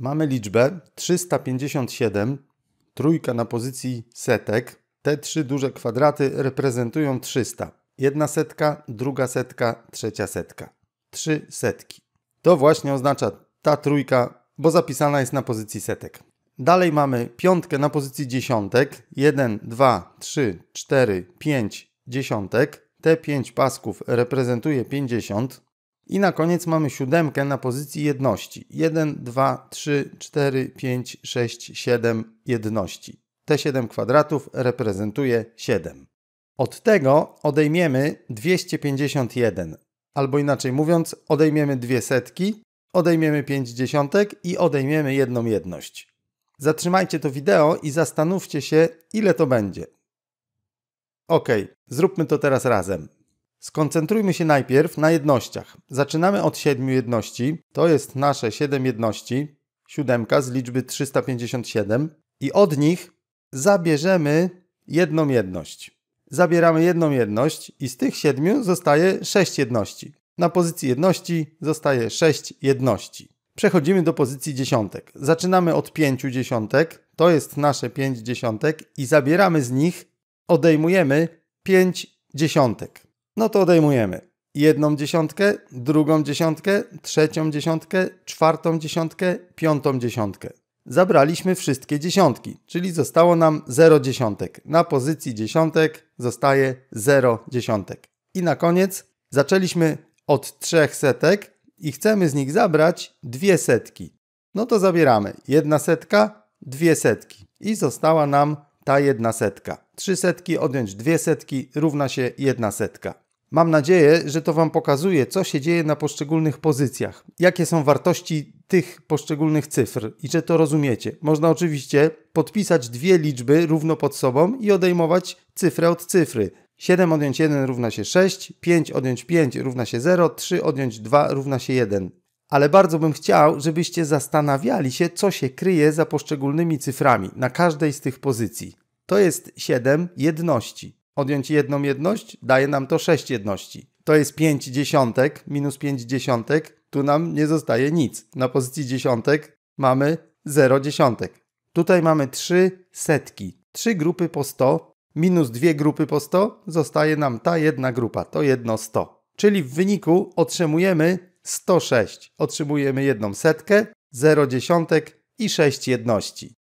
Mamy liczbę 357, trójka na pozycji setek. Te trzy duże kwadraty reprezentują 300. Jedna setka, druga setka, trzecia setka. Trzy setki. To właśnie oznacza ta trójka, bo zapisana jest na pozycji setek. Dalej mamy piątkę na pozycji dziesiątek. 1, 2, 3, 4, 5 dziesiątek. Te 5 pasków reprezentuje 50. I na koniec mamy siódemkę na pozycji jedności. 1, 2, 3, 4, 5, 6, 7 jedności. Te 7 kwadratów reprezentuje 7. Od tego odejmiemy 251, albo inaczej mówiąc, odejmiemy dwie setki, odejmiemy 5 dziesiątek i odejmiemy jedną jedność. Zatrzymajcie to wideo i zastanówcie się, ile to będzie. Ok, zróbmy to teraz razem. Skoncentrujmy się najpierw na jednościach. Zaczynamy od 7 jedności. To jest nasze 7 jedności, siódemka z liczby 357 i od nich zabierzemy jedną jedność. Zabieramy jedną jedność i z tych 7 zostaje 6 jedności. Na pozycji jedności zostaje 6 jedności. Przechodzimy do pozycji dziesiątek. Zaczynamy od 5 dziesiątek, to jest nasze 5 dziesiątek i zabieramy z nich, odejmujemy 5 dziesiątek no to odejmujemy jedną dziesiątkę, drugą dziesiątkę, trzecią dziesiątkę, czwartą dziesiątkę, piątą dziesiątkę. Zabraliśmy wszystkie dziesiątki, czyli zostało nam 0 dziesiątek. Na pozycji dziesiątek zostaje 0 dziesiątek. I na koniec zaczęliśmy od trzech setek i chcemy z nich zabrać dwie setki. No to zabieramy jedna setka, dwie setki i została nam ta jedna setka. 3 setki odjąć 2 setki równa się 1 setka. Mam nadzieję, że to Wam pokazuje, co się dzieje na poszczególnych pozycjach, jakie są wartości tych poszczególnych cyfr i że to rozumiecie. Można oczywiście podpisać dwie liczby równo pod sobą i odejmować cyfrę od cyfry. 7 odjąć 1 równa się 6, 5 odjąć 5 równa się 0, 3 odjąć 2 równa się 1. Ale bardzo bym chciał, żebyście zastanawiali się, co się kryje za poszczególnymi cyframi na każdej z tych pozycji to jest 7 jedności. Odjąć jedną jedność daje nam to 6 jedności. To jest 5 dziesiątek, minus 5 dziesiątek, tu nam nie zostaje nic. Na pozycji dziesiątek mamy 0 dziesiątek. Tutaj mamy 3 setki, 3 grupy po 100, minus 2 grupy po 100, zostaje nam ta jedna grupa, to jedno 100. Czyli w wyniku otrzymujemy 106. Otrzymujemy jedną setkę, 0 dziesiątek i 6 jedności.